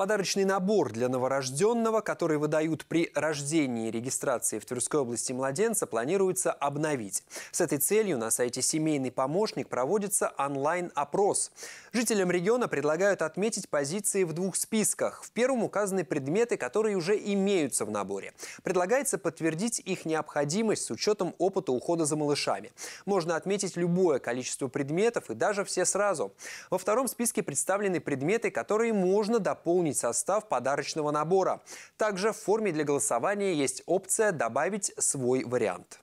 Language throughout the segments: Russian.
Подарочный набор для новорожденного, который выдают при рождении и регистрации в Тверской области младенца, планируется обновить. С этой целью на сайте «Семейный помощник» проводится онлайн-опрос. Жителям региона предлагают отметить позиции в двух списках. В первом указаны предметы, которые уже имеются в наборе. Предлагается подтвердить их необходимость с учетом опыта ухода за малышами. Можно отметить любое количество предметов и даже все сразу. Во втором списке представлены предметы, которые можно дополнить изменить состав подарочного набора. Также в форме для голосования есть опция «Добавить свой вариант».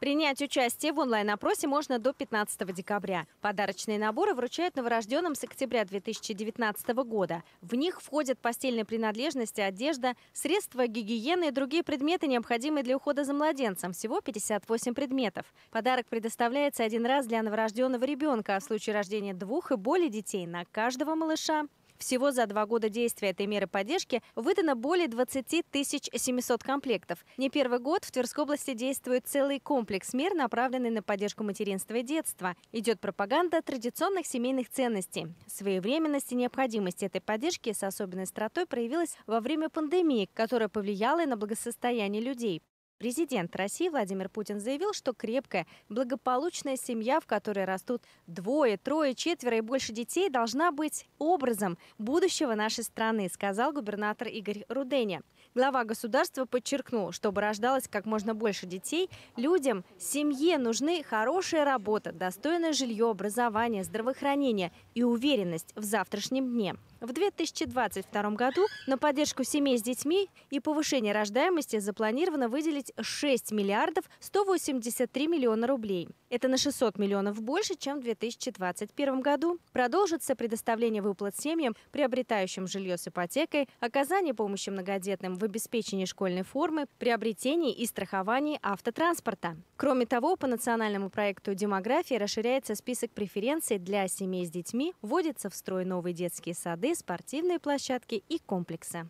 Принять участие в онлайн-опросе можно до 15 декабря. Подарочные наборы вручают новорожденным с октября 2019 года. В них входят постельные принадлежности, одежда, средства гигиены и другие предметы, необходимые для ухода за младенцем. Всего 58 предметов. Подарок предоставляется один раз для новорожденного ребенка, а в случае рождения двух и более детей на каждого малыша всего за два года действия этой меры поддержки выдано более 20 700 комплектов. Не первый год в Тверской области действует целый комплекс мер, направленный на поддержку материнства и детства. Идет пропаганда традиционных семейных ценностей. Своевременность и необходимость этой поддержки с особенной стратой проявилась во время пандемии, которая повлияла и на благосостояние людей. Президент России Владимир Путин заявил, что крепкая, благополучная семья, в которой растут двое, трое, четверо и больше детей, должна быть образом будущего нашей страны, сказал губернатор Игорь Руденя. Глава государства подчеркнул, чтобы рождалось как можно больше детей, людям, семье нужны хорошая работа, достойное жилье, образование, здравоохранение и уверенность в завтрашнем дне. В 2022 году на поддержку семей с детьми и повышение рождаемости запланировано выделить 6 миллиардов 183 миллиона рублей. Это на 600 миллионов больше, чем в 2021 году. Продолжится предоставление выплат семьям, приобретающим жилье с ипотекой, оказание помощи многодетным в обеспечении школьной формы, приобретении и страховании автотранспорта. Кроме того, по национальному проекту «Демография» расширяется список преференций для семей с детьми, вводятся в строй новые детские сады, спортивные площадки и комплексы.